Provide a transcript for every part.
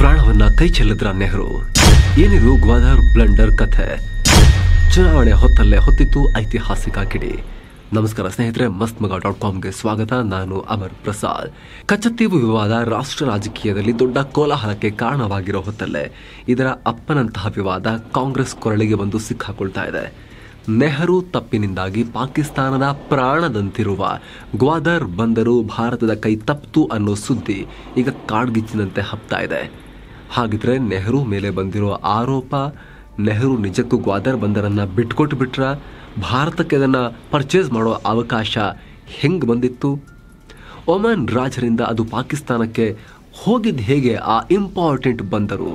ಪ್ರಾಣವನ್ನ ಕೈ ಚೆಲ್ಲಿದ್ರ ನೆಹರು ಏನಿದು ಗ್ವಾದರ್ ಬ್ಲಂಡರ್ ಕಥೆ ಚುನಾವಣೆ ಹೊತ್ತಲ್ಲೇ ಹೊತ್ತಿತ್ತು ಐತಿಹಾಸಿಕ ಕಿಡಿ ನಮಸ್ಕಾರ ಸ್ನೇಹಿತರೆ ಮಸ್ತ್ ಮಗ ಡಾಟ್ ಕಾಮ್ಗೆ ಸ್ವಾಗತ ನಾನು ಅಮರ್ ಪ್ರಸಾದ್ ಕಚ್ಚತ್ತೀವು ವಿವಾದ ರಾಷ್ಟ್ರ ರಾಜಕೀಯದಲ್ಲಿ ದೊಡ್ಡ ಕೋಲಾಹಲಕ್ಕೆ ಕಾರಣವಾಗಿರೋ ಹೊತ್ತಲ್ಲೇ ಇದರ ಅಪ್ಪನಂತಹ ವಿವಾದ ಕಾಂಗ್ರೆಸ್ ಕೊರಳಿಗೆ ಬಂದು ಸಿಕ್ಕಾಕೊಳ್ತಾ ಇದೆ ನೆಹರು ತಪ್ಪಿನಿಂದಾಗಿ ಪಾಕಿಸ್ತಾನದ ಪ್ರಾಣದಂತಿರುವ ಗ್ವಾದರ್ ಬಂದರು ಭಾರತದ ಕೈ ತಪ್ಪಿತು ಅನ್ನೋ ಸುದ್ದಿ ಈಗ ಕಾಡ್ಗಿಚ್ಚಿನಂತೆ ಹಬ್ತಾ ಇದೆ ಹಾಗಿದ್ರೆ ನೆಹರು ಮೇಲೆ ಬಂದಿರೋ ಆರೋಪ ನೆಹರು ನಿಜಕ್ಕೂ ಗ್ವಾದರ್ ಬಂದರನ್ನು ಬಿಟ್ಕೊಟ್ಟು ಬಿಟ್ರ ಭಾರತಕ್ಕೆ ಅದನ್ನು ಪರ್ಚೇಸ್ ಮಾಡೋ ಅವಕಾಶ ಹೆಂಗೆ ಬಂದಿತ್ತು ಒಮನ್ ರಾಜರಿಂದ ಅದು ಪಾಕಿಸ್ತಾನಕ್ಕೆ ಹೋಗಿದ್ದು ಹೇಗೆ ಆ ಇಂಪಾರ್ಟೆಂಟ್ ಬಂದರು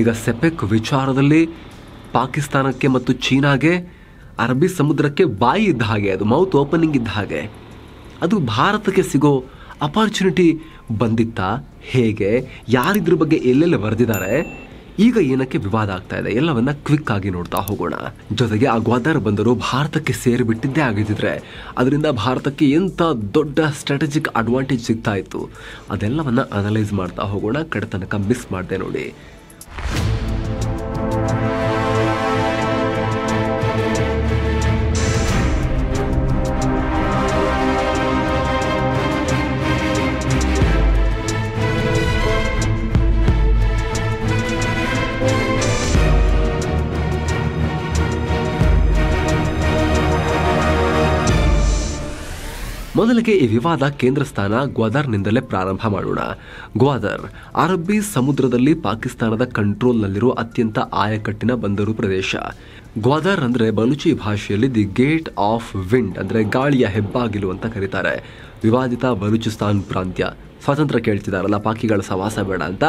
ಈಗ ಸೆಪೆಕ್ ವಿಚಾರದಲ್ಲಿ ಪಾಕಿಸ್ತಾನಕ್ಕೆ ಮತ್ತು ಚೀನಾಗೆ ಅರಬ್ಬಿ ಸಮುದ್ರಕ್ಕೆ ಬಾಯಿ ಇದ್ದ ಹಾಗೆ ಅದು ಮೌತ್ ಓಪನಿಂಗ್ ಇದ್ದ ಹಾಗೆ ಅದು ಭಾರತಕ್ಕೆ ಸಿಗೋ ಅಪಾರ್ಚುನಿಟಿ ಬಂದಿತ್ತ ಹೇಗೆ ಯಾರಿದ್ರ ಬಗ್ಗೆ ಎಲ್ಲೆಲ್ಲ ಬರೆದಿದ್ದಾರೆ ಈಗ ಏನಕ್ಕೆ ವಿವಾದ ಆಗ್ತಾ ಇದೆ ಎಲ್ಲವನ್ನ ಕ್ವಿಕ್ ಆಗಿ ನೋಡ್ತಾ ಹೋಗೋಣ ಜೊತೆಗೆ ಆ ಗ್ವಾದರ್ ಬಂದರು ಭಾರತಕ್ಕೆ ಸೇರಿಬಿಟ್ಟಿದ್ದೇ ಆಗಿದ್ದಿದ್ರೆ ಅದರಿಂದ ಭಾರತಕ್ಕೆ ಎಂಥ ದೊಡ್ಡ ಸ್ಟ್ರಾಟಜಿಕ್ ಅಡ್ವಾಂಟೇಜ್ ಸಿಗ್ತಾ ಇತ್ತು ಅದೆಲ್ಲವನ್ನ ಅನಲೈಸ್ ಮಾಡ್ತಾ ಹೋಗೋಣ ಕಡೆ ತನಕ ಮಿಸ್ ಮಾಡಿದೆ ನೋಡಿ ಮೊದಲಿಗೆ ಈ ವಿವಾದ ಕೇಂದ್ರ ಸ್ಥಾನ ಗ್ವಾದರ್ನಿಂದಲೇ ಪ್ರಾರಂಭ ಮಾಡೋಣ ಗ್ವಾದರ್ ಅರಬ್ಬಿ ಸಮುದ್ರದಲ್ಲಿ ಪಾಕಿಸ್ತಾನದ ಕಂಟ್ರೋಲ್ನಲ್ಲಿರುವ ಅತ್ಯಂತ ಆಯಕಟ್ಟಿನ ಬಂದರು ಪ್ರದೇಶ ಗ್ವಾದರ್ ಅಂದರೆ ಬಲುಚಿ ಭಾಷೆಯಲ್ಲಿ ದಿ ಗೇಟ್ ಆಫ್ ವಿಂಡ್ ಅಂದರೆ ಗಾಳಿಯ ಹೆಬ್ಬಾಗಿಲು ಅಂತ ಕರೀತಾರೆ ವಿವಾದಿತ ಬಲೂಚಿಸ್ತಾನ್ ಪ್ರಾಂತ್ಯ ಸ್ವಾತಂತ್ರ್ಯ ಕೇಳ್ತಿದಾರಲ್ಲ ಪಾಕಿಗಳ ಸವಾಸ ಬೇಡ ಅಂತ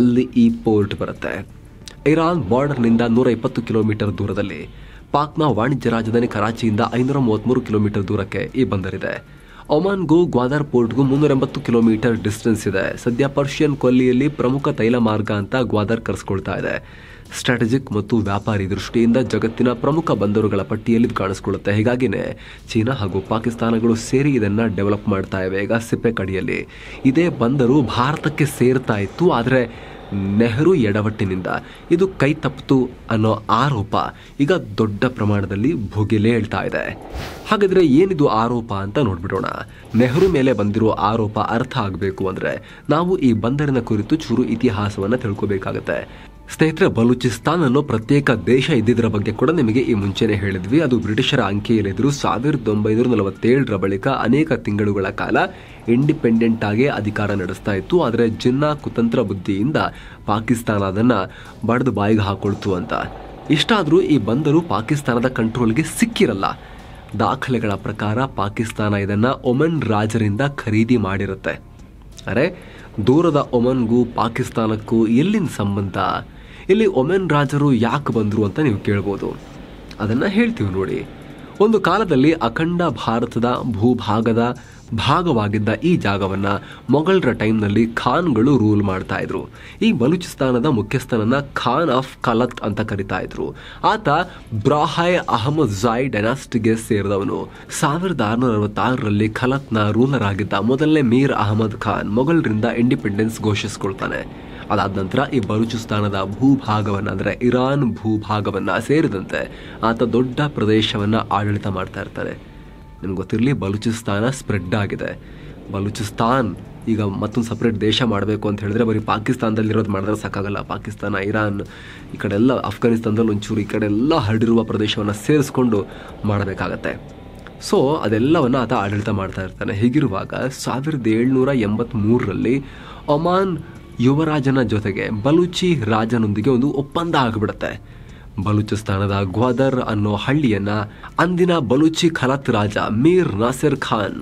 ಅಲ್ಲಿ ಈ ಪೋರ್ಟ್ ಬರುತ್ತೆ ಇರಾನ್ ಬಾರ್ಡರ್ನಿಂದ ನೂರ ಇಪ್ಪತ್ತು ಕಿಲೋಮೀಟರ್ ದೂರದಲ್ಲಿ ಪಾಕ್ನ ವಾಣಿಜ್ಯ ರಾಜಧಾನಿ ಕರಾಚಿಯಿಂದ ಐನೂರ ಮೂವತ್ತ್ಮೂರು ಕಿಲೋಮೀಟರ್ ದೂರಕ್ಕೆ ಈ ಬಂದರಿದೆ ಒಮಾನ್ಗೂ ಗ್ವಾದರ್ ಪೋರ್ಟ್ಗೂ ಮುನ್ನೂರ ಎಂಬತ್ತು ಕಿಲೋಮೀಟರ್ ಡಿಸ್ಟೆನ್ಸ್ ಇದೆ ಸದ್ಯ ಪರ್ಷಿಯನ್ ಕೊಲ್ಲಿಯಲ್ಲಿ ಪ್ರಮುಖ ತೈಲ ಮಾರ್ಗ ಅಂತ ಗ್ವಾದರ್ ಕರೆಸ್ಕೊಳ್ತಾ ಇದೆ ಸ್ಟ್ರಾಟಜಿಕ್ ಮತ್ತು ವ್ಯಾಪಾರಿ ದೃಷ್ಟಿಯಿಂದ ಜಗತ್ತಿನ ಪ್ರಮುಖ ಬಂದರುಗಳ ಪಟ್ಟಿಯಲ್ಲಿ ಕಾಣಿಸ್ಕೊಳ್ಳುತ್ತೆ ಹೀಗಾಗಿನೇ ಚೀನಾ ಹಾಗೂ ಪಾಕಿಸ್ತಾನಗಳು ಸೇರಿ ಇದನ್ನು ಡೆವಲಪ್ ಮಾಡ್ತಾ ಇವೆ ಈಗ ಸಿಪ್ಪೆ ಕಡಿಯಲ್ಲಿ ಇದೇ ಬಂದರು ಭಾರತಕ್ಕೆ ಸೇರ್ತಾ ಇತ್ತು ಆದರೆ ನೆಹರು ಎಡವಟ್ಟಿನಿಂದ ಇದು ಕೈ ತಪ್ಪಿತು ಅನ್ನೋ ಆರೋಪ ಈಗ ದೊಡ್ಡ ಪ್ರಮಾಣದಲ್ಲಿ ಭುಗಿಲೆ ಹೇಳ್ತಾ ಇದೆ ಹಾಗಾದ್ರೆ ಏನಿದು ಆರೋಪ ಅಂತ ನೋಡ್ಬಿಡೋಣ ನೆಹರು ಮೇಲೆ ಬಂದಿರೋ ಆರೋಪ ಅರ್ಥ ಆಗಬೇಕು ಅಂದ್ರೆ ನಾವು ಈ ಬಂದರಿನ ಕುರಿತು ಚೂರು ಇತಿಹಾಸವನ್ನ ತಿಳ್ಕೋಬೇಕಾಗತ್ತೆ ಸ್ನೇಹಿತರೆ ಬಲೂಚಿಸ್ತಾನ್ ಅನ್ನೋ ಪ್ರತ್ಯೇಕ ದೇಶ ಇದ್ದಿದ್ರ ಬಗ್ಗೆ ಕೂಡ ನಿಮಗೆ ಈ ಮುಂಚೆನೆ ಹೇಳಿದ್ವಿ ಅದು ಬ್ರಿಟಿಷರ ಅಂಕೆಯಲ್ಲಿದ್ದರೂ ಸಾವಿರದ ಒಂಬೈನೂರ ನಲವತ್ತೇಳರ ಬಳಿಕ ಅನೇಕ ತಿಂಗಳುಗಳ ಕಾಲ ಇಂಡಿಪೆಂಡೆಂಟ್ ಆಗಿ ಅಧಿಕಾರ ನಡೆಸ್ತಾ ಇತ್ತು ಆದರೆ ಜಿನ್ನಾ ಕುತಂತ್ರ ಬುದ್ಧಿಯಿಂದ ಪಾಕಿಸ್ತಾನ ಅದನ್ನು ಬಡದು ಬಾಯಿಗೆ ಹಾಕೊಳ್ತು ಅಂತ ಇಷ್ಟಾದರೂ ಈ ಬಂದರು ಪಾಕಿಸ್ತಾನದ ಕಂಟ್ರೋಲ್ಗೆ ಸಿಕ್ಕಿರಲ್ಲ ದಾಖಲೆಗಳ ಪ್ರಕಾರ ಪಾಕಿಸ್ತಾನ ಇದನ್ನು ಒಮನ್ ರಾಜರಿಂದ ಖರೀದಿ ಮಾಡಿರುತ್ತೆ ಅರೆ ದೂರದ ಒಮನ್ಗೂ ಪಾಕಿಸ್ತಾನಕ್ಕೂ ಎಲ್ಲಿನ ಸಂಬಂಧ ಇಲ್ಲಿ ಒಮೆನ್ ರಾಜರು ಯಾಕೆ ಬಂದರು ಅಂತ ನೀವು ಕೇಳ್ಬೋದು ಅದನ್ನು ಹೇಳ್ತೀವಿ ನೋಡಿ ಒಂದು ಕಾಲದಲ್ಲಿ ಅಖಂಡ ಭಾರತದ ಭೂಭಾಗದ ಭಾಗವಾಗಿದ್ದ ಈ ಜಾಗವನ್ನು ಮೊಘಲರ ಟೈಮ್ನಲ್ಲಿ ಖಾನ್ಗಳು ರೂಲ್ ಮಾಡ್ತಾ ಇದ್ರು ಈ ಬಲೂಚಿಸ್ತಾನದ ಮುಖ್ಯಸ್ಥನನ್ನ ಖಾನ್ ಆಫ್ ಕಲತ್ ಅಂತ ಕರಿತಾ ಇದ್ರು ಆತ ಬ್ರಾಹಾಯ್ ಅಹಮದ್ ಝಾಯ್ ಡೆನಾಸ್ಟಿಗೆ ಸೇರಿದವನು ಸಾವಿರದ ಆರುನೂರ ಅರವತ್ತಾರರಲ್ಲಿ ಖಲತ್ನ ರೂಲರ್ ಆಗಿದ್ದ ಮೊದಲನೇ ಮೀರ್ ಅಹಮದ್ ಖಾನ್ ಮೊಘಲರಿಂದ ಇಂಡಿಪೆಂಡೆನ್ಸ್ ಘೋಷಿಸಿಕೊಳ್ತಾನೆ ಅದಾದ ನಂತರ ಈ ಬಲೂಚಿಸ್ತಾನದ ಭೂಭಾಗವನ್ನ ಅಂದರೆ ಇರಾನ್ ಭೂಭಾಗವನ್ನು ಸೇರಿದಂತೆ ಆತ ದೊಡ್ಡ ಪ್ರದೇಶವನ್ನು ಆಡಳಿತ ಮಾಡ್ತಾ ಇರ್ತಾನೆ ನಿಮ್ಗೆ ಗೊತ್ತಿರಲಿ ಬಲೂಚಿಸ್ತಾನ ಸ್ಪ್ರೆಡ್ ಆಗಿದೆ ಬಲೂಚಿಸ್ತಾನ್ ಈಗ ಮತ್ತೊಂದು ಸಪ್ರೇಟ್ ದೇಶ ಮಾಡಬೇಕು ಅಂತ ಹೇಳಿದ್ರೆ ಬರೀ ಪಾಕಿಸ್ತಾನದಲ್ಲಿರೋದು ಮಾಡಿದ್ರೆ ಸಾಕಾಗಲ್ಲ ಪಾಕಿಸ್ತಾನ ಇರಾನ್ ಈ ಕಡೆ ಎಲ್ಲ ಅಫ್ಘಾನಿಸ್ತಾನದಲ್ಲಿ ಒಂಚೂರು ಈ ಕಡೆ ಎಲ್ಲ ಹರಡಿರುವ ಪ್ರದೇಶವನ್ನು ಸೇರಿಸ್ಕೊಂಡು ಮಾಡಬೇಕಾಗತ್ತೆ ಸೊ ಅದೆಲ್ಲವನ್ನು ಆತ ಆಡಳಿತ ಮಾಡ್ತಾ ಇರ್ತಾನೆ ಹೀಗಿರುವಾಗ ಸಾವಿರದ ಏಳ್ನೂರ ಎಂಬತ್ಮೂರರಲ್ಲಿ ಒಮಾನ್ ಯುವರಾಜನ ಜೊತೆಗೆ ಬಲೂಚಿ ರಾಜನೊಂದಿಗೆ ಒಂದು ಒಪ್ಪಂದ ಆಗಿಬಿಡುತ್ತೆ ಬಲೂಚಿಸ್ತಾನದ ಗ್ವಾದರ್ ಅನ್ನೋ ಹಳ್ಳಿಯನ್ನ ಅಂದಿನ ಬಲೂಚಿ ಖಲತ್ ರಾಜ ಮೀರ್ ನಾಸಿರ್ ಖಾನ್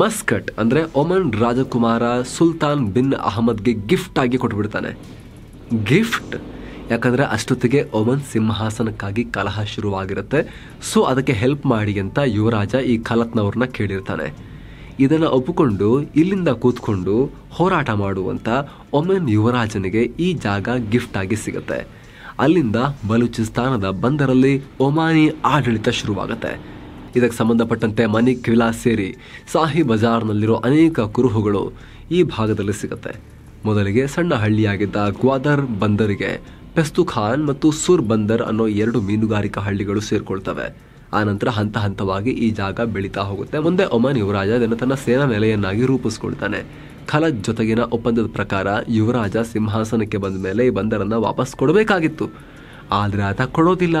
ಮಸ್ಕಟ್ ಅಂದ್ರೆ ಒಮನ್ ರಾಜಕುಮಾರ ಸುಲ್ತಾನ್ ಬಿನ್ ಅಹಮದ್ಗೆ ಗಿಫ್ಟ್ ಆಗಿ ಕೊಟ್ಬಿಡ್ತಾನೆ ಗಿಫ್ಟ್ ಯಾಕಂದ್ರೆ ಅಷ್ಟೊತ್ತಿಗೆ ಒಮನ್ ಸಿಂಹಾಸನಕ್ಕಾಗಿ ಕಲಹ ಶುರುವಾಗಿರುತ್ತೆ ಸೊ ಅದಕ್ಕೆ ಹೆಲ್ಪ್ ಮಾಡಿ ಅಂತ ಯುವರಾಜ ಈ ಖಲತ್ನವ್ರನ್ನ ಕೇಳಿರ್ತಾನೆ ಇದನ್ನು ಒಪ್ಪಿಕೊಂಡು ಇಲ್ಲಿಂದ ಕೂತ್ಕೊಂಡು ಹೋರಾಟ ಮಾಡುವಂತ ಒಮನ್ ಯುವರಾಜನಿಗೆ ಈ ಜಾಗ ಗಿಫ್ಟ್ ಆಗಿ ಸಿಗುತ್ತೆ ಅಲ್ಲಿಂದ ಬಲೂಚಿಸ್ತಾನದ ಬಂದರಲ್ಲಿ ಒಮಾನಿ ಆಡಳಿತ ಶುರುವಾಗುತ್ತೆ ಇದಕ್ಕೆ ಸಂಬಂಧಪಟ್ಟಂತೆ ಮನಿ ಕ್ವಿಲಾ ಸೇರಿ ಸಾಹಿ ಬಜಾರ್ನಲ್ಲಿರೋ ಅನೇಕ ಕುರುಹುಗಳು ಈ ಭಾಗದಲ್ಲಿ ಸಿಗುತ್ತೆ ಮೊದಲಿಗೆ ಸಣ್ಣ ಹಳ್ಳಿಯಾಗಿದ್ದ ಗ್ವಾದರ್ ಬಂದರಿಗೆ ಪೆಸ್ತು ಖಾನ್ ಮತ್ತು ಸುರ್ ಬಂದರ್ ಅನ್ನೋ ಎರಡು ಮೀನುಗಾರಿಕಾ ಹಳ್ಳಿಗಳು ಸೇರಿಕೊಳ್ತವೆ ಆನಂತರ ಹಂತ ಹಂತವಾಗಿ ಈ ಜಾಗ ಬೆಳೀತಾ ಹೋಗುತ್ತೆ ಮುಂದೆ ಒಮಾನ್ ಯುವರಾಜ ಇದನ್ನು ತನ್ನ ಸೇನಾ ನೆಲೆಯನ್ನಾಗಿ ರೂಪಿಸ್ಕೊಳ್ತಾನೆ ಖಲದ್ ಜೊತೆಗಿನ ಒಪ್ಪಂದದ ಪ್ರಕಾರ ಯುವರಾಜ ಸಿಂಹಾಸನಕ್ಕೆ ಬಂದ ಮೇಲೆ ಈ ಬಂದರನ್ನು ವಾಪಸ್ ಕೊಡಬೇಕಾಗಿತ್ತು ಆದರೆ ಆತ ಕೊಡೋದಿಲ್ಲ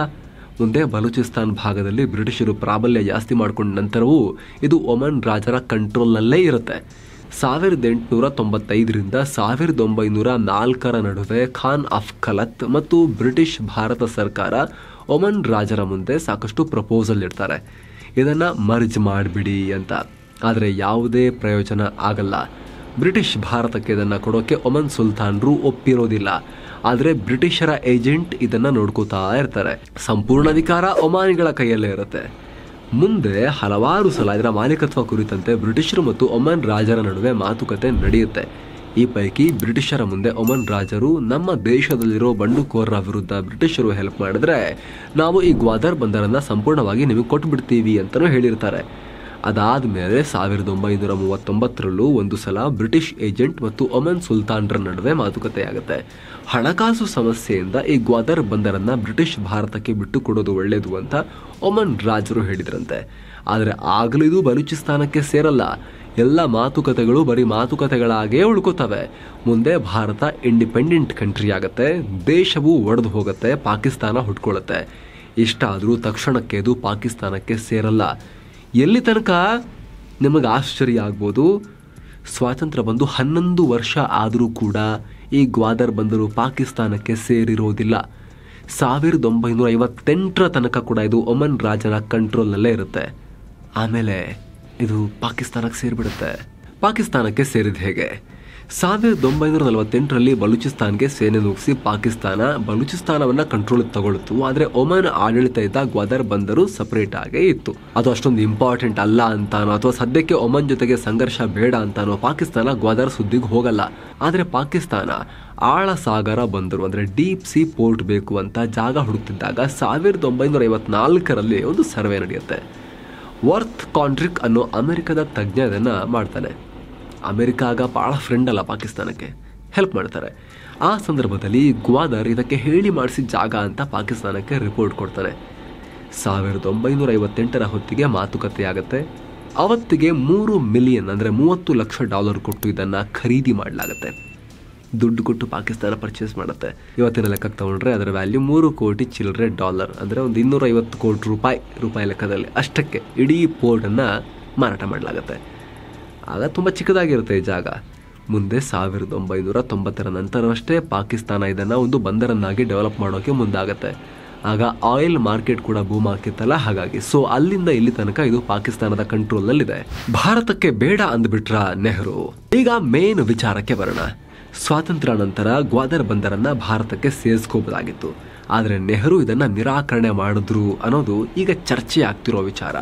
ಮುಂದೆ ಬಲೂಚಿಸ್ತಾನ್ ಭಾಗದಲ್ಲಿ ಬ್ರಿಟಿಷರು ಪ್ರಾಬಲ್ಯ ಜಾಸ್ತಿ ಮಾಡಿಕೊಂಡ ನಂತರವೂ ಇದು ಒಮನ್ ರಾಜರ ಕಂಟ್ರೋಲ್ನಲ್ಲೇ ಇರುತ್ತೆ ಸಾವಿರದ ಎಂಟುನೂರ ತೊಂಬತ್ತೈದರಿಂದ ಸಾವಿರದ ಒಂಬೈನೂರ ನಾಲ್ಕರ ನಡುವೆ ಖಾನ್ ಆಫ್ ಖಲತ್ ಮತ್ತು ಬ್ರಿಟಿಷ್ ಭಾರತ ಸರ್ಕಾರ ಒಮನ್ ರಾಜರ ಮುಂದೆ ಸಾಕಷ್ಟು ಪ್ರಪೋಸಲ್ ಇಡ್ತಾರೆ ಇದನ್ನು ಮರ್ಜ್ ಮಾಡಿಬಿಡಿ ಅಂತ ಆದರೆ ಯಾವುದೇ ಪ್ರಯೋಜನ ಆಗಲ್ಲ ಬ್ರಿಟಿಷ್ ಭಾರತಕ್ಕೆ ಇದನ್ನು ಕೊಡೋಕ್ಕೆ ಒಮನ್ ಸುಲ್ತಾನ್ರು ಒಪ್ಪಿರೋದಿಲ್ಲ ಆದರೆ ಬ್ರಿಟಿಷರ ಏಜೆಂಟ್ ಇದನ್ನು ನೋಡ್ಕೋತಾ ಇರ್ತಾರೆ ಸಂಪೂರ್ಣ ಅಧಿಕಾರ ಒಮಾನಿಗಳ ಕೈಯಲ್ಲೇ ಇರುತ್ತೆ ಮುಂದೆ ಹಲವಾರು ಸಲ ಇದರ ಮಾಲೀಕತ್ವ ಕುರಿತಂತೆ ಬ್ರಿಟಿಷರು ಮತ್ತು ಒಮನ್ ರಾಜರ ನಡುವೆ ಮಾತುಕತೆ ನಡೆಯುತ್ತೆ ಈ ಪೈಕಿ ಬ್ರಿಟಿಷರ ಮುಂದೆ ಒಮನ್ ರಾಜರು ನಮ್ಮ ದೇಶದಲ್ಲಿರೋ ಬಂಡುಕೋರರ ವಿರುದ್ಧ ಬ್ರಿಟಿಷರು ಹೆಲ್ಪ್ ಮಾಡಿದ್ರೆ ನಾವು ಈ ಗ್ವಾದರ್ ಬಂದರನ್ನು ಸಂಪೂರ್ಣವಾಗಿ ನಿಮಗೆ ಕೊಟ್ಬಿಡ್ತೀವಿ ಅಂತಲೂ ಹೇಳಿರ್ತಾರೆ ಅದಾದ ಮೇಲೆ ಸಾವಿರದ ಒಂಬೈನೂರ ಮೂವತ್ತೊಂಬತ್ತರಲ್ಲೂ ಒಂದು ಸಲ ಬ್ರಿಟಿಷ್ ಏಜೆಂಟ್ ಮತ್ತು ಒಮನ್ ಸುಲ್ತಾನ್ರ ನಡುವೆ ಆಗುತ್ತೆ ಹಣಕಾಸು ಸಮಸ್ಯೆಯಿಂದ ಈ ಗ್ವಾದರ್ ಬಂದರನ್ನ ಬ್ರಿಟಿಷ್ ಭಾರತಕ್ಕೆ ಬಿಟ್ಟು ಕೊಡೋದು ಒಳ್ಳೆಯದು ಅಂತ ಒಮನ್ ರಾಜರು ಹೇಳಿದ್ರಂತೆ ಆದರೆ ಆಗಲೂ ಇದು ಬಲೂಚಿಸ್ತಾನಕ್ಕೆ ಸೇರಲ್ಲ ಎಲ್ಲ ಮಾತುಕತೆಗಳು ಬರೀ ಮಾತುಕತೆಗಳಾಗೇ ಉಳ್ಕೋತವೆ ಮುಂದೆ ಭಾರತ ಇಂಡಿಪೆಂಡೆಂಟ್ ಕಂಟ್ರಿ ಆಗುತ್ತೆ ದೇಶವು ಒಡೆದು ಹೋಗುತ್ತೆ ಪಾಕಿಸ್ತಾನ ಹುಟ್ಕೊಳ್ಳುತ್ತೆ ಇಷ್ಟಾದರೂ ತಕ್ಷಣಕ್ಕೆ ಇದು ಪಾಕಿಸ್ತಾನಕ್ಕೆ ಸೇರಲ್ಲ ಎಲ್ಲಿ ತನಕ ನಿಮಗೆ ಆಶ್ಚರ್ಯ ಆಗ್ಬೋದು ಸ್ವಾತಂತ್ರ್ಯ ಬಂದು ಹನ್ನೊಂದು ವರ್ಷ ಆದರೂ ಕೂಡ ಈ ಗ್ವಾದರ್ ಬಂದರು ಪಾಕಿಸ್ತಾನಕ್ಕೆ ಸೇರಿರೋದಿಲ್ಲ ಸಾವಿರದ ಒಂಬೈನೂರ ಐವತ್ತೆಂಟರ ತನಕ ಕೂಡ ಇದು ಒಮನ್ ರಾಜನ ಕಂಟ್ರೋಲ್ನಲ್ಲೇ ಇರುತ್ತೆ ಆಮೇಲೆ ಇದು ಪಾಕಿಸ್ತಾನಕ್ಕೆ ಸೇರಿಬಿಡುತ್ತೆ ಪಾಕಿಸ್ತಾನಕ್ಕೆ ಸೇರಿದ ಹೇಗೆ ಸಾವಿರದ ಒಂಬೈನೂರ ನಲವತ್ತೆಂಟರಲ್ಲಿ ಬಲೂಚಿಸ್ತಾನ್ಗೆ ಸೇನೆ ನುಗ್ಗಿಸಿ ಪಾಕಿಸ್ತಾನ ಬಲೂಚಿಸ್ತಾನವನ್ನು ಕಂಟ್ರೋಲ್ ತಗೊಳ್ತು ಆದರೆ ಒಮನ್ ಆಡಳಿತ ಇದ್ದ ಗ್ವಾದರ್ ಬಂದರು ಸಪರೇಟ್ ಆಗಿ ಇತ್ತು ಅದು ಅಷ್ಟೊಂದು ಇಂಪಾರ್ಟೆಂಟ್ ಅಲ್ಲ ಅಂತಾನೋ ಅಥವಾ ಸದ್ಯಕ್ಕೆ ಒಮನ್ ಜೊತೆಗೆ ಸಂಘರ್ಷ ಬೇಡ ಅಂತಾನೋ ಪಾಕಿಸ್ತಾನ ಗ್ವಾದರ್ ಸುದ್ದಿಗೆ ಹೋಗಲ್ಲ ಆದರೆ ಪಾಕಿಸ್ತಾನ ಆಳ ಸಾಗರ ಬಂದರು ಅಂದರೆ ಡೀಪ್ ಸಿ ಪೋರ್ಟ್ ಬೇಕು ಅಂತ ಜಾಗ ಹುಡುಕ್ತಿದ್ದಾಗ ಸಾವಿರದ ಒಂಬೈನೂರ ಐವತ್ನಾಲ್ಕರಲ್ಲಿ ಒಂದು ಸರ್ವೆ ನಡೆಯುತ್ತೆ ವರ್ತ್ ಕಾಂಟ್ರಿಕ್ ಅನ್ನೋ ಅಮೆರಿಕದ ತಜ್ಞ ಇದನ್ನು ಮಾಡ್ತಾನೆ ಅಮೆರಿಕ ಆಗ ಭಾಳ ಫ್ರೆಂಡ್ ಅಲ್ಲ ಪಾಕಿಸ್ತಾನಕ್ಕೆ ಹೆಲ್ಪ್ ಮಾಡ್ತಾರೆ ಆ ಸಂದರ್ಭದಲ್ಲಿ ಗ್ವಾದರ್ ಇದಕ್ಕೆ ಹೇಳಿ ಮಾಡಿಸಿದ ಜಾಗ ಅಂತ ಪಾಕಿಸ್ತಾನಕ್ಕೆ ರಿಪೋರ್ಟ್ ಕೊಡ್ತಾರೆ ಸಾವಿರದ ಒಂಬೈನೂರ ಐವತ್ತೆಂಟರ ಹೊತ್ತಿಗೆ ಆಗುತ್ತೆ ಅವತ್ತಿಗೆ ಮೂರು ಮಿಲಿಯನ್ ಅಂದರೆ ಮೂವತ್ತು ಲಕ್ಷ ಡಾಲರ್ ಕೊಟ್ಟು ಇದನ್ನು ಖರೀದಿ ಮಾಡಲಾಗುತ್ತೆ ದುಡ್ಡು ಕೊಟ್ಟು ಪಾಕಿಸ್ತಾನ ಪರ್ಚೇಸ್ ಮಾಡುತ್ತೆ ಇವತ್ತಿನ ಲೆಕ್ಕಕ್ಕೆ ತಗೊಂಡ್ರೆ ಅದರ ವ್ಯಾಲ್ಯೂ ಮೂರು ಕೋಟಿ ಚಿಲ್ಲರೆ ಡಾಲರ್ ಅಂದರೆ ಒಂದು ಇನ್ನೂರೈವತ್ತು ಕೋಟಿ ರೂಪಾಯಿ ರೂಪಾಯಿ ಲೆಕ್ಕದಲ್ಲಿ ಅಷ್ಟಕ್ಕೆ ಇಡೀ ಪೋರ್ಟನ್ನು ಮಾರಾಟ ಮಾಡಲಾಗುತ್ತೆ ಆಗ ತುಂಬ ಚಿಕ್ಕದಾಗಿರುತ್ತೆ ಈ ಜಾಗ ಮುಂದೆ ಸಾವಿರದ ಒಂಬೈನೂರ ತೊಂಬತ್ತರ ನಂತರವಷ್ಟೇ ಪಾಕಿಸ್ತಾನ ಇದನ್ನು ಒಂದು ಬಂದರನ್ನಾಗಿ ಡೆವಲಪ್ ಮಾಡೋಕ್ಕೆ ಮುಂದಾಗತ್ತೆ ಆಗ ಆಯಿಲ್ ಮಾರ್ಕೆಟ್ ಕೂಡ ಬೂಮ್ ಹಾಕಿತ್ತಲ್ಲ ಹಾಗಾಗಿ ಸೊ ಅಲ್ಲಿಂದ ಇಲ್ಲಿ ತನಕ ಇದು ಪಾಕಿಸ್ತಾನದ ಕಂಟ್ರೋಲ್ನಲ್ಲಿದೆ ಭಾರತಕ್ಕೆ ಬೇಡ ಅಂದ್ಬಿಟ್ರ ನೆಹರು ಈಗ ಮೇನ್ ವಿಚಾರಕ್ಕೆ ಬರೋಣ ಸ್ವಾತಂತ್ರ್ಯ ನಂತರ ಗ್ವಾದರ್ ಬಂದರನ್ನ ಭಾರತಕ್ಕೆ ಸೇರಿಸ್ಕೋಬೋದಾಗಿತ್ತು ಆದರೆ ನೆಹರು ಇದನ್ನು ನಿರಾಕರಣೆ ಮಾಡಿದ್ರು ಅನ್ನೋದು ಈಗ ಚರ್ಚೆ ಆಗ್ತಿರೋ ವಿಚಾರ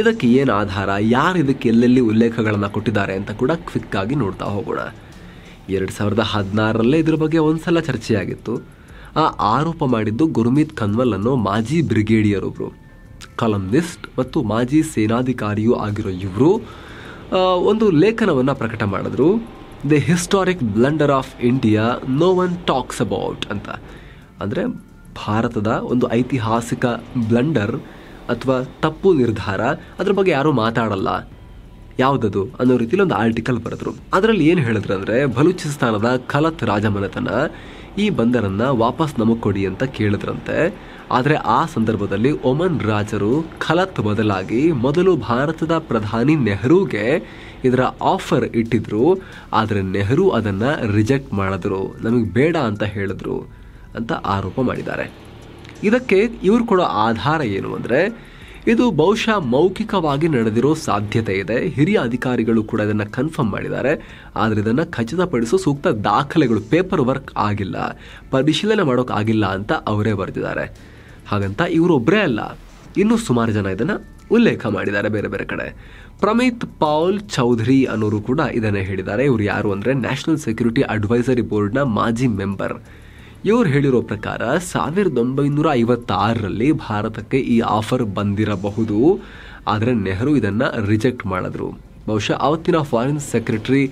ಇದಕ್ಕೆ ಏನು ಆಧಾರ ಯಾರು ಇದಕ್ಕೆ ಎಲ್ಲೆಲ್ಲಿ ಉಲ್ಲೇಖಗಳನ್ನು ಕೊಟ್ಟಿದ್ದಾರೆ ಅಂತ ಕೂಡ ಕ್ವಿಕ್ ಆಗಿ ನೋಡ್ತಾ ಹೋಗೋಣ ಎರಡು ಸಾವಿರದ ಹದಿನಾರರಲ್ಲೇ ಇದ್ರ ಬಗ್ಗೆ ಒಂದು ಸಲ ಚರ್ಚೆಯಾಗಿತ್ತು ಆ ಆರೋಪ ಮಾಡಿದ್ದು ಗುರುಮೀತ್ ಕನ್ವಲ್ ಅನ್ನೋ ಮಾಜಿ ಬ್ರಿಗೇಡಿಯರ್ ಒಬ್ರು ಕಲಮ್ನಿಸ್ಟ್ ಮತ್ತು ಮಾಜಿ ಸೇನಾಧಿಕಾರಿಯೂ ಆಗಿರೋ ಇವರು ಒಂದು ಲೇಖನವನ್ನು ಪ್ರಕಟ ಮಾಡಿದ್ರು the historic blunder of India no one talks about ಅಂತ ಅಂದರೆ ಭಾರತದ ಒಂದು ಐತಿಹಾಸಿಕ ಬ್ಲಂಡರ್ ಅಥವಾ ತಪ್ಪು ನಿರ್ಧಾರ ಅದ್ರ ಬಗ್ಗೆ ಯಾರೂ ಮಾತಾಡಲ್ಲ ಯಾವುದದು ಅನ್ನೋ ರೀತಿಯಲ್ಲಿ ಒಂದು ಆರ್ಟಿಕಲ್ ಬರೆದ್ರು ಅದರಲ್ಲಿ ಏನು ಹೇಳಿದ್ರು ಅಂದರೆ ಬಲೂಚಿಸ್ತಾನದ ಖಲತ್ ರಾಜಮನೆತನ ಈ ಬಂದರನ್ನು ವಾಪಸ್ ನಮಗೆ ಕೊಡಿ ಅಂತ ಕೇಳಿದ್ರಂತೆ ಆದರೆ ಆ ಸಂದರ್ಭದಲ್ಲಿ ಒಮನ್ ರಾಜರು ಖಲತ್ ಬದಲಾಗಿ ಮೊದಲು ಭಾರತದ ಪ್ರಧಾನಿ ನೆಹರೂಗೆ ಇದರ ಆಫರ್ ಇಟ್ಟಿದ್ರು ಆದರೆ ನೆಹರು ಅದನ್ನು ರಿಜೆಕ್ಟ್ ಮಾಡಿದ್ರು ನಮಗೆ ಬೇಡ ಅಂತ ಹೇಳಿದ್ರು ಅಂತ ಆರೋಪ ಮಾಡಿದ್ದಾರೆ ಇದಕ್ಕೆ ಇವರು ಕೊಡೋ ಆಧಾರ ಏನು ಅಂದರೆ ಇದು ಬಹುಶಃ ಮೌಖಿಕವಾಗಿ ನಡೆದಿರೋ ಸಾಧ್ಯತೆ ಇದೆ ಹಿರಿಯ ಅಧಿಕಾರಿಗಳು ಕೂಡ ಇದನ್ನು ಕನ್ಫರ್ಮ್ ಮಾಡಿದ್ದಾರೆ ಆದರೆ ಇದನ್ನು ಖಚಿತಪಡಿಸೋ ಸೂಕ್ತ ದಾಖಲೆಗಳು ಪೇಪರ್ ವರ್ಕ್ ಆಗಿಲ್ಲ ಪರಿಶೀಲನೆ ಮಾಡೋಕೆ ಆಗಿಲ್ಲ ಅಂತ ಅವರೇ ಬರೆದಿದ್ದಾರೆ ಹಾಗಂತ ಇವರೊಬ್ಬರೇ ಅಲ್ಲ ಇನ್ನೂ ಸುಮಾರು ಜನ ಇದನ್ನು ಉಲ್ಲೇಖ ಮಾಡಿದ್ದಾರೆ ಬೇರೆ ಬೇರೆ ಕಡೆ ಪ್ರಮಿತ್ ಪೌಲ್ ಚೌಧರಿ ಅನ್ನೋರು ಕೂಡ ಇದನ್ನು ಹೇಳಿದ್ದಾರೆ ಇವರು ಯಾರು ಅಂದರೆ ನ್ಯಾಷನಲ್ ಸೆಕ್ಯೂರಿಟಿ ಅಡ್ವೈಸರಿ ಬೋರ್ಡ್ನ ಮಾಜಿ ಮೆಂಬರ್ ಇವ್ರು ಹೇಳಿರೋ ಪ್ರಕಾರ ಸಾವಿರದ ಒಂಬೈನೂರ ಐವತ್ತಾರರಲ್ಲಿ ಭಾರತಕ್ಕೆ ಈ ಆಫರ್ ಬಂದಿರಬಹುದು ಆದರೆ ನೆಹರು ಇದನ್ನು ರಿಜೆಕ್ಟ್ ಮಾಡಿದ್ರು ಬಹುಶಃ ಆವತ್ತಿನ ಫಾರಿನ್ ಸೆಕ್ರೆಟರಿ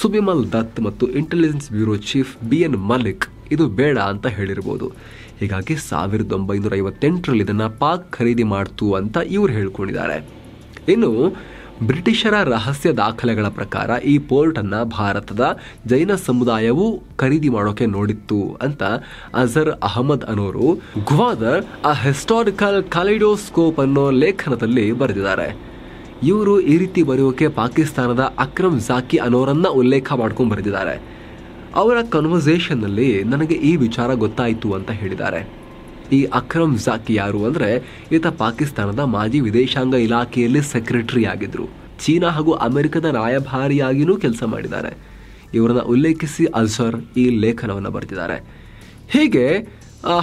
ಸುಬಿಮಲ್ ದತ್ ಮತ್ತು intelligence bureau chief B N Mullik ಇದು ಬೇಡ ಅಂತ ಹೇಳಿರ್ಬೋದು ಹೀಗಾಗಿ ಸಾವಿರದ ಒಂಬೈನೂರ ಐವತ್ತೆಂಟರಲ್ಲಿ ಇದನ್ನು ಪಾಕ್ ಖರೀದಿ ಮಾಡ್ತು ಅಂತ ಇವ್ರು ಹೇಳ್ಕೊಂಡಿದ್ದಾರೆ ಇನ್ನು ಬ್ರಿಟಿಷರ ರಹಸ್ಯ ದಾಖಲೆಗಳ ಪ್ರಕಾರ ಈ ಪೋರ್ಟನ್ನು ಭಾರತದ ಜೈನ ಸಮುದಾಯವು ಖರೀದಿ ಮಾಡೋಕೆ ನೋಡಿತ್ತು ಅಂತ ಅಜರ್ ಅಹಮದ್ ಅನೋರು ಗ್ವಾದರ್ ಆ ಹಿಸ್ಟಾರಿಕಲ್ ಕಾಲಿಡೋಸ್ಕೋಪ್ ಅನ್ನೋ ಲೇಖನದಲ್ಲಿ ಬರೆದಿದ್ದಾರೆ ಇವರು ಈ ರೀತಿ ಬರೆಯೋಕೆ ಪಾಕಿಸ್ತಾನದ ಅಕ್ರಮ್ ಜಾಕಿ ಅನೋರನ್ನ ಉಲ್ಲೇಖ ಮಾಡ್ಕೊಂಡು ಬರೆದಿದ್ದಾರೆ ಅವರ ಕನ್ವರ್ಸೇಷನ್ನಲ್ಲಿ ನನಗೆ ಈ ವಿಚಾರ ಗೊತ್ತಾಯಿತು ಅಂತ ಹೇಳಿದ್ದಾರೆ ಈ ಅಕ್ರಮ್ ಜಾಕಿ ಯಾರು ಅಂದ್ರೆ ಈತ ಪಾಕಿಸ್ತಾನದ ಮಾಜಿ ವಿದೇಶಾಂಗ ಇಲಾಖೆಯಲ್ಲಿ ಸೆಕ್ರೆಟರಿ ಆಗಿದ್ರು ಚೀನಾ ಹಾಗೂ ಅಮೆರಿಕದ ರಾಯಭಾರಿಯಾಗಿನೂ ಕೆಲಸ ಮಾಡಿದ್ದಾರೆ ಇವರನ್ನ ಉಲ್ಲೇಖಿಸಿ ಅಲ್ಸರ್ ಈ ಲೇಖನವನ್ನು ಬರೆದಿದ್ದಾರೆ ಹೀಗೆ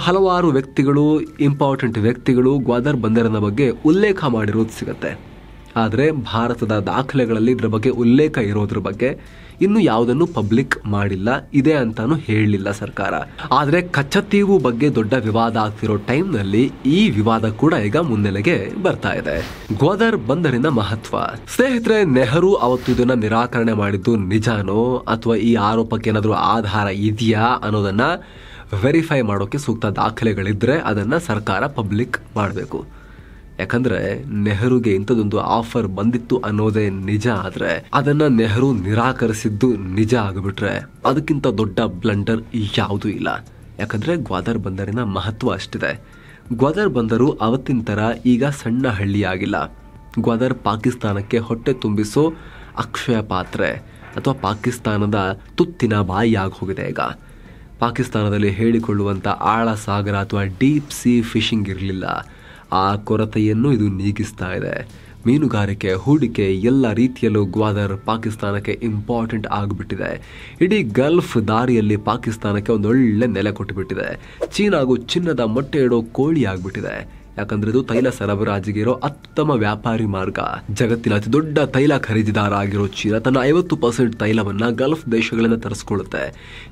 ಹಲವಾರು ವ್ಯಕ್ತಿಗಳು ಇಂಪಾರ್ಟೆಂಟ್ ವ್ಯಕ್ತಿಗಳು ಗ್ವಾದರ್ ಬಂದರನ ಬಗ್ಗೆ ಉಲ್ಲೇಖ ಮಾಡಿರೋದು ಸಿಗುತ್ತೆ ಆದರೆ ಭಾರತದ ದಾಖಲೆಗಳಲ್ಲಿ ಇದರ ಬಗ್ಗೆ ಉಲ್ಲೇಖ ಇರೋದ್ರ ಬಗ್ಗೆ ಇನ್ನು ಯಾವುದನ್ನು ಪಬ್ಲಿಕ್ ಮಾಡಿಲ್ಲ ಇದೆ ಅಂತಾನು ಹೇಳಲಿಲ್ಲ ಸರ್ಕಾರ ಆದರೆ ಕಚ್ಚತ್ತೀವು ಬಗ್ಗೆ ದೊಡ್ಡ ವಿವಾದ ಆಗ್ತಿರೋ ಟೈಮ್ನಲ್ಲಿ ಈ ವಿವಾದ ಕೂಡ ಈಗ ಮುನ್ನೆಲೆಗೆ ಬರ್ತಾ ಇದೆ ಗೋದರ್ ಬಂದರಿನ ಮಹತ್ವ ಸ್ನೇಹಿತರೆ ನೆಹರು ಅವತ್ತು ಇದನ್ನ ನಿರಾಕರಣೆ ಮಾಡಿದ್ದು ನಿಜಾನೋ ಅಥವಾ ಈ ಆರೋಪಕ್ಕೆ ಏನಾದರೂ ಆಧಾರ ಇದೆಯಾ ಅನ್ನೋದನ್ನ ವೆರಿಫೈ ಮಾಡೋಕೆ ಸೂಕ್ತ ದಾಖಲೆಗಳಿದ್ರೆ ಅದನ್ನ ಸರ್ಕಾರ ಪಬ್ಲಿಕ್ ಮಾಡಬೇಕು ಯಾಕಂದ್ರೆ ನೆಹರುಗೆ ಇಂಥದೊಂದು ಆಫರ್ ಬಂದಿತ್ತು ಅನ್ನೋದೇ ನಿಜ ಆದ್ರೆ ಅದನ್ನ ನೆಹರು ನಿರಾಕರಿಸಿದ್ದು ನಿಜ ಆಗಿಬಿಟ್ರೆ ಅದಕ್ಕಿಂತ ದೊಡ್ಡ ಬ್ಲಂಡರ್ ಯಾವುದೂ ಇಲ್ಲ ಯಾಕಂದ್ರೆ ಗ್ವಾದರ್ ಬಂದರಿನ ಮಹತ್ವ ಅಷ್ಟಿದೆ ಗ್ವಾದರ್ ಬಂದರು ಅವತ್ತಿನ ತರ ಈಗ ಸಣ್ಣ ಹಳ್ಳಿಯಾಗಿಲ್ಲ ಗ್ವಾದರ್ ಪಾಕಿಸ್ತಾನಕ್ಕೆ ಹೊಟ್ಟೆ ತುಂಬಿಸೋ ಅಕ್ಷಯ ಪಾತ್ರೆ ಅಥವಾ ಪಾಕಿಸ್ತಾನದ ತುತ್ತಿನ ಬಾಯಿಯಾಗಿ ಹೋಗಿದೆ ಈಗ ಪಾಕಿಸ್ತಾನದಲ್ಲಿ ಹೇಳಿಕೊಳ್ಳುವಂಥ ಆಳ ಸಾಗರ ಅಥವಾ ಡೀಪ್ ಸಿ ಫಿಶಿಂಗ್ ಇರಲಿಲ್ಲ ಆ ಕೊರತೆಯನ್ನು ಇದು ನೀಗಿಸ್ತಾ ಇದೆ ಮೀನುಗಾರಿಕೆ ಹೂಡಿಕೆ ಎಲ್ಲ ರೀತಿಯಲ್ಲೂ ಗ್ವಾದರ್ ಪಾಕಿಸ್ತಾನಕ್ಕೆ ಇಂಪಾರ್ಟೆಂಟ್ ಆಗಿಬಿಟ್ಟಿದೆ ಇಡೀ ಗಲ್ಫ್ ದಾರಿಯಲ್ಲಿ ಪಾಕಿಸ್ತಾನಕ್ಕೆ ಒಂದೊಳ್ಳೆ ನೆಲೆ ಕೊಟ್ಟುಬಿಟ್ಟಿದೆ ಚೀನಾಗೂ ಚಿನ್ನದ ಮೊಟ್ಟೆ ಇಡೋ ಕೋಳಿ ಆಗಿಬಿಟ್ಟಿದೆ ಯಾಕಂದ್ರೆ ಇದು ತೈಲ ಸರಬರಾಜಿಗೆ ಇರೋ ಅತ್ತಮ ವ್ಯಾಪಾರಿ ಮಾರ್ಗ ಜಗತ್ತಿನ ಅತಿ ದೊಡ್ಡ ತೈಲ ಖರೀದಿದಾರ ಆಗಿರೋ ಚೀನಾ ತನ್ನ ಐವತ್ತು ಪರ್ಸೆಂಟ್ ತೈಲವನ್ನ ಗಲ್ಫ್ ದೇಶಗಳಿಂದ ತರಿಸ್ಕೊಳ್ಳುತ್ತೆ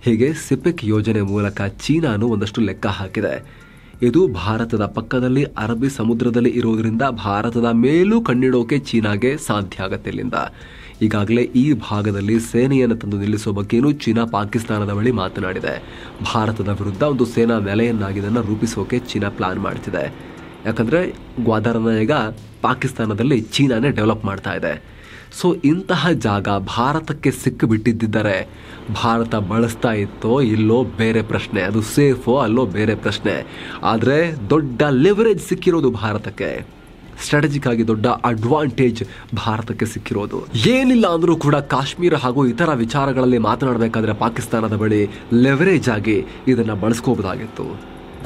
ಹೀಗೆ ಸಿಪೆಕ್ ಯೋಜನೆ ಮೂಲಕ ಚೀನಾನು ಒಂದಷ್ಟು ಲೆಕ್ಕ ಹಾಕಿದೆ ಇದು ಭಾರತದ ಪಕ್ಕದಲ್ಲಿ ಅರಬ್ಬಿ ಸಮುದ್ರದಲ್ಲಿ ಇರೋದರಿಂದ ಭಾರತದ ಮೇಲೂ ಕಣ್ಣಿಡೋಕೆ ಚೀನಾಗೆ ಸಾಧ್ಯ ಆಗತ್ತೆ ಇಲ್ಲಿಂದ ಈಗಾಗಲೇ ಈ ಭಾಗದಲ್ಲಿ ಸೇನೆಯನ್ನು ತಂದು ನಿಲ್ಲಿಸುವ ಬಗ್ಗೆಯೂ ಚೀನಾ ಪಾಕಿಸ್ತಾನದ ಬಳಿ ಮಾತನಾಡಿದೆ ಭಾರತದ ವಿರುದ್ಧ ಒಂದು ಸೇನಾ ನೆಲೆಯನ್ನಾಗಿ ಇದನ್ನು ರೂಪಿಸೋಕೆ ಚೀನಾ ಪ್ಲಾನ್ ಮಾಡ್ತಿದೆ ಯಾಕಂದರೆ ಗ್ವಾದರನ ಈಗ ಪಾಕಿಸ್ತಾನದಲ್ಲಿ ಚೀನಾನೇ ಡೆವಲಪ್ ಮಾಡ್ತಾ ಇದೆ ಸೊ ಇಂತಹ ಜಾಗ ಭಾರತಕ್ಕೆ ಸಿಕ್ಕಿಬಿಟ್ಟಿದ್ದರೆ ಭಾರತ ಬಳಸ್ತಾ ಇತ್ತೋ ಇಲ್ಲೋ ಬೇರೆ ಪ್ರಶ್ನೆ ಅದು ಸೇಫೋ ಅಲ್ಲೋ ಬೇರೆ ಪ್ರಶ್ನೆ ಆದರೆ ದೊಡ್ಡ ಲೆವರೇಜ್ ಸಿಕ್ಕಿರೋದು ಭಾರತಕ್ಕೆ ಸ್ಟ್ರಾಟಜಿಕ್ ಆಗಿ ದೊಡ್ಡ ಅಡ್ವಾಂಟೇಜ್ ಭಾರತಕ್ಕೆ ಸಿಕ್ಕಿರೋದು ಏನಿಲ್ಲ ಅಂದರೂ ಕೂಡ ಕಾಶ್ಮೀರ ಹಾಗೂ ಇತರ ವಿಚಾರಗಳಲ್ಲಿ ಮಾತನಾಡಬೇಕಾದ್ರೆ ಪಾಕಿಸ್ತಾನದ ಬಳಿ ಲೆವರೇಜ್ ಆಗಿ ಇದನ್ನು ಬಳಸ್ಕೋಬೋದಾಗಿತ್ತು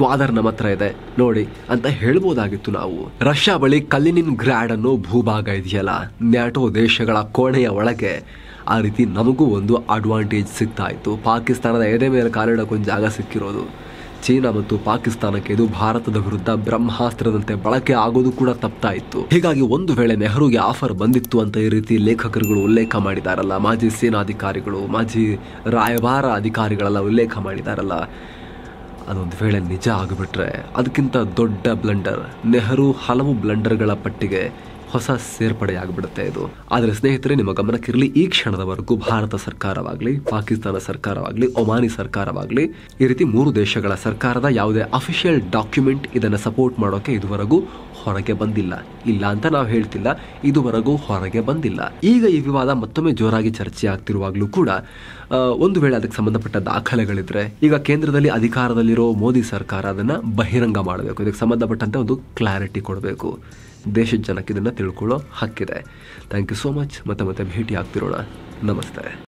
ಸ್ವಾದರ್ ನಮ್ಮ ಹತ್ರ ಇದೆ ನೋಡಿ ಅಂತ ಹೇಳ್ಬೋದಾಗಿತ್ತು ನಾವು ರಷ್ಯಾ ಬಳಿ ಕಲ್ಲಿನಿನ್ ಗ್ರಾಡ್ ಅನ್ನೋ ಭೂಭಾಗ ಇದೆಯಲ್ಲ ನ್ಯಾಟೋ ದೇಶಗಳ ಕೋಣೆಯ ಒಳಗೆ ಆ ರೀತಿ ನಮಗೂ ಒಂದು ಅಡ್ವಾಂಟೇಜ್ ಸಿಗ್ತಾ ಇತ್ತು ಪಾಕಿಸ್ತಾನದ ಎದೆ ಮೇಲೆ ಕಾಲಿಡೋಕ್ಕೊಂದು ಜಾಗ ಸಿಕ್ಕಿರೋದು ಚೀನಾ ಮತ್ತು ಪಾಕಿಸ್ತಾನಕ್ಕೆ ಇದು ಭಾರತದ ವಿರುದ್ಧ ಬ್ರಹ್ಮಾಸ್ತ್ರದಂತೆ ಬಳಕೆ ಆಗೋದು ಕೂಡ ತಪ್ತಾ ಇತ್ತು ಹೀಗಾಗಿ ಒಂದು ವೇಳೆ ನೆಹರುಗೆ ಆಫರ್ ಬಂದಿತ್ತು ಅಂತ ಈ ರೀತಿ ಲೇಖಕರುಗಳು ಉಲ್ಲೇಖ ಮಾಡಿದಾರಲ್ಲ ಮಾಜಿ ಸೇನಾಧಿಕಾರಿಗಳು ಮಾಜಿ ರಾಯಭಾರ ಅಧಿಕಾರಿಗಳೆಲ್ಲ ಉಲ್ಲೇಖ ಮಾಡಿದಾರಲ್ಲ ಅದೊಂದು ವೇಳೆ ನಿಜ ಆಗಿಬಿಟ್ರೆ ಅದಕ್ಕಿಂತ ದೊಡ್ಡ ಬ್ಲಂಡರ್ ನೆಹರು ಹಲವು ಬ್ಲಂಡರ್ಗಳ ಪಟ್ಟಿಗೆ ಹೊಸ ಸೇರ್ಪಡೆಯಾಗಿಬಿಡುತ್ತೆ ಇದು ಆದರೆ ಸ್ನೇಹಿತರೆ ನಿಮ್ಮ ಗಮನಕ್ಕಿರಲಿ ಈ ಕ್ಷಣದವರೆಗೂ ಭಾರತ ಸರ್ಕಾರವಾಗಲಿ ಪಾಕಿಸ್ತಾನ ಸರ್ಕಾರವಾಗಲಿ ಒಮಾನಿ ಸರ್ಕಾರವಾಗಲಿ ಈ ರೀತಿ ಮೂರು ದೇಶಗಳ ಸರ್ಕಾರದ ಯಾವುದೇ ಅಫಿಷಿಯಲ್ ಡಾಕ್ಯುಮೆಂಟ್ ಇದನ್ನು ಸಪೋರ್ಟ್ ಮಾಡೋಕೆ ಇದುವರೆಗೂ ಹೊರಗೆ ಬಂದಿಲ್ಲ ಇಲ್ಲ ಅಂತ ನಾವು ಹೇಳ್ತಿಲ್ಲ ಇದುವರೆಗೂ ಹೊರಗೆ ಬಂದಿಲ್ಲ ಈಗ ಈ ವಿವಾದ ಮತ್ತೊಮ್ಮೆ ಜೋರಾಗಿ ಚರ್ಚೆ ಆಗ್ತಿರುವಾಗಲೂ ಕೂಡ ಒಂದು ವೇಳೆ ಅದಕ್ಕೆ ಸಂಬಂಧಪಟ್ಟ ದಾಖಲೆಗಳಿದ್ರೆ ಈಗ ಕೇಂದ್ರದಲ್ಲಿ ಅಧಿಕಾರದಲ್ಲಿರೋ ಮೋದಿ ಸರ್ಕಾರ ಅದನ್ನು ಬಹಿರಂಗ ಮಾಡಬೇಕು ಇದಕ್ಕೆ ಸಂಬಂಧಪಟ್ಟಂತೆ ಒಂದು ಕ್ಲಾರಿಟಿ ಕೊಡಬೇಕು ದೇಶದ ಜನಕ್ಕೆ ಇದನ್ನು ತಿಳ್ಕೊಳ್ಳೋ ಹಕ್ಕಿದೆ ಥ್ಯಾಂಕ್ ಯು ಸೋ ಮಚ್ ಮತ್ತೆ ಮತ್ತೆ ಭೇಟಿ ಆಗ್ತಿರೋಣ ನಮಸ್ತೆ